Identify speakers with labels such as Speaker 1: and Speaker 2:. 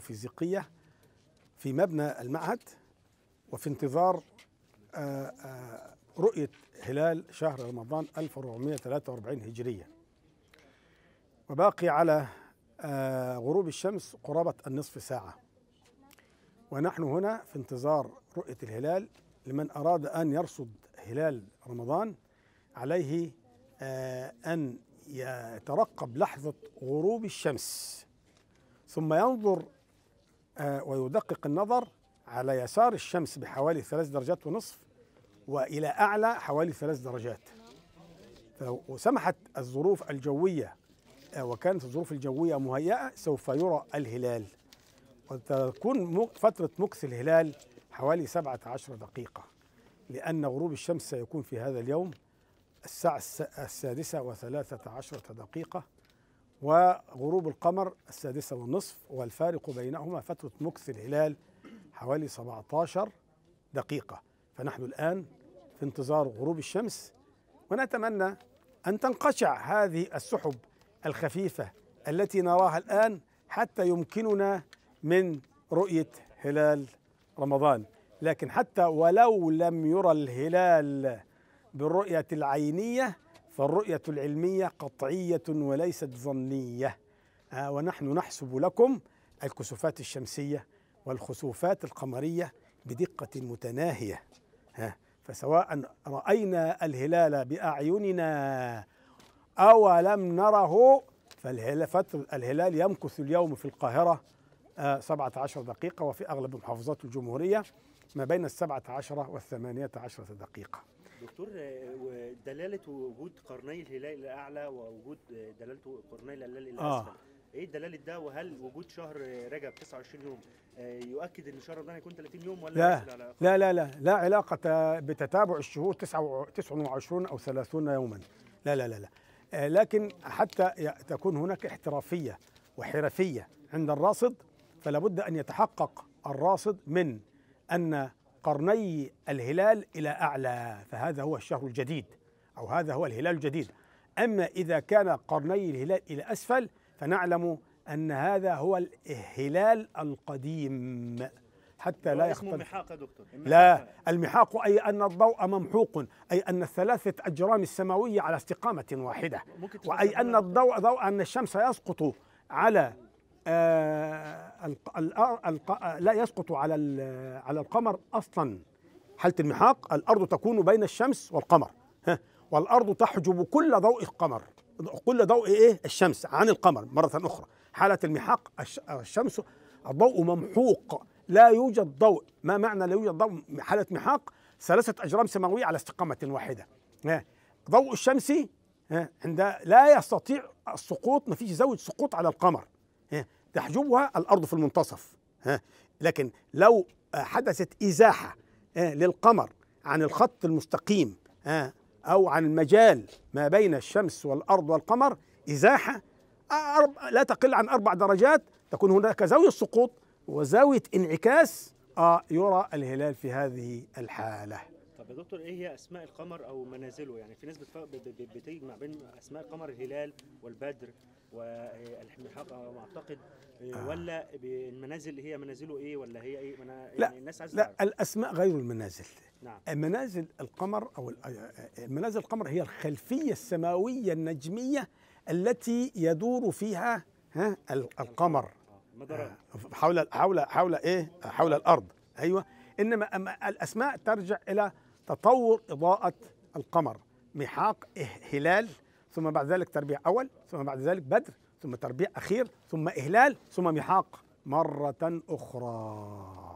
Speaker 1: الجيوفيزيقية في مبنى المعهد وفي انتظار آه، آه، رؤية هلال شهر رمضان 1443 هجرية وباقي على آه، غروب الشمس قرابة النصف ساعة ونحن هنا في انتظار رؤية الهلال لمن أراد أن يرصد هلال رمضان عليه أن يترقب لحظة غروب الشمس ثم ينظر آه، ويدقق النظر على يسار الشمس بحوالي ثلاث درجات ونصف وإلى أعلى حوالي ثلاث درجات فلو سمحت الظروف الجوية آه، وكانت الظروف الجوية مهيئة سوف يرى الهلال وتكون فترة مكث الهلال حوالي 17 دقيقة لأن غروب الشمس سيكون في هذا اليوم الساعة السادسة وثلاثة عشرة دقيقة وغروب القمر السادسة والنصف والفارق بينهما فترة مكث الهلال حوالي 17 دقيقة فنحن الآن في انتظار غروب الشمس ونتمنى أن تنقشع هذه السحب الخفيفة التي نراها الآن حتى يمكننا من رؤية هلال رمضان لكن حتى ولو لم يرى الهلال بالرؤية العينية فالرؤية العلمية قطعية وليست ظنية آه، ونحن نحسب لكم الكسوفات الشمسية والخسوفات القمرية بدقة متناهية آه، فسواء رأينا الهلال بأعيننا أو لم نره فالهلال فترة الهلال يمكث اليوم في القاهرة 17 آه، دقيقة وفي أغلب محافظات الجمهورية ما بين السبعة عشرة والثمانية عشرة دقيقة دكتور دلاله وجود قرني الهلال الاعلى ووجود دلاله قرني الهلال الاسفل آه. ايه دلاله ده وهل وجود شهر رجب 29 يوم آه، يؤكد ان شهر رمضان هيكون 30 يوم ولا لا لا لا لا لا علاقه بتتابع الشهور 29 او 30 يوما لا لا لا لا آه، لكن حتى تكون هناك احترافيه وحرفيه عند الراصد فلا بد ان يتحقق الراصد من ان قرني الهلال إلى أعلى فهذا هو الشهر الجديد أو هذا هو الهلال الجديد أما إذا كان قرني الهلال إلى أسفل فنعلم أن هذا هو الهلال القديم حتى لا يختلف محاق دكتور لا المحاق أي أن الضوء ممحوق أي أن الثلاثة أجرام السماوية على استقامة واحدة وأي أن الضوء ضوء أن الشمس يسقط على آه، لا يسقط على على القمر اصلا حاله المحاق الارض تكون بين الشمس والقمر والارض تحجب كل ضوء القمر كل ضوء ايه الشمس عن القمر مره اخرى حاله المحاق الشمس الضوء ممحوق لا يوجد ضوء ما معنى لا يوجد ضوء حاله محاق ثلاثه اجرام سماويه على استقامه واحده ضوء الشمس عند لا يستطيع السقوط ما فيش زاويه سقوط على القمر تحجبها الأرض في المنتصف ها لكن لو حدثت إزاحة للقمر عن الخط المستقيم أو عن المجال ما بين الشمس والأرض والقمر إزاحة لا تقل عن أربع درجات تكون هناك زاوية سقوط وزاوية انعكاس آه يرى الهلال في هذه الحالة يا دكتور ايه هي اسماء القمر او منازله يعني في ناس بتجمع بين اسماء القمر الهلال والبدر والحق آه، ما آه، اعتقد آه، ولا المنازل هي منازله ايه ولا هي ايه من يعني لا يعني الناس عايزه لا تعرف. الاسماء غير المنازل نعم. منازل القمر او منازل القمر هي الخلفيه السماويه النجميه التي يدور فيها ها القمر حول حول حول ايه حول الارض ايوه انما الاسماء ترجع الى تطور إضاءة القمر محاق إه-، هلال ثم بعد ذلك تربيع أول ثم بعد ذلك بدر ثم تربيع أخير ثم إهلال ثم محاق مرة أخرى